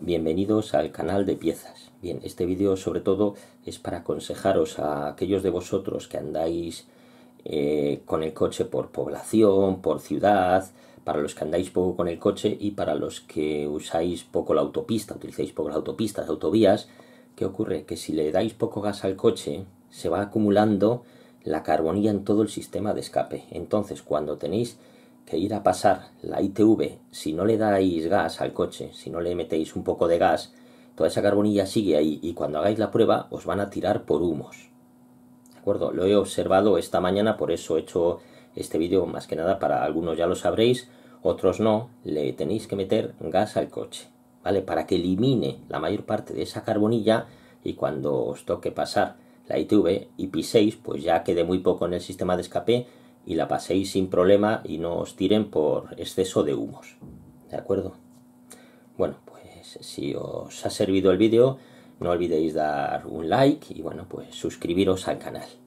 Bienvenidos al canal de piezas. Bien, este vídeo sobre todo es para aconsejaros a aquellos de vosotros que andáis eh, con el coche por población, por ciudad, para los que andáis poco con el coche y para los que usáis poco la autopista, utilizáis poco la autopista, las autovías, ¿qué ocurre? Que si le dais poco gas al coche, se va acumulando la carbonía en todo el sistema de escape. Entonces, cuando tenéis que ir a pasar la ITV, si no le dais gas al coche, si no le metéis un poco de gas, toda esa carbonilla sigue ahí y cuando hagáis la prueba os van a tirar por humos. ¿De acuerdo? Lo he observado esta mañana, por eso he hecho este vídeo más que nada para algunos ya lo sabréis, otros no, le tenéis que meter gas al coche, ¿vale? Para que elimine la mayor parte de esa carbonilla y cuando os toque pasar la ITV y piséis, pues ya quede muy poco en el sistema de escape y la paséis sin problema y no os tiren por exceso de humos. ¿De acuerdo? Bueno, pues si os ha servido el vídeo, no olvidéis dar un like y bueno, pues suscribiros al canal.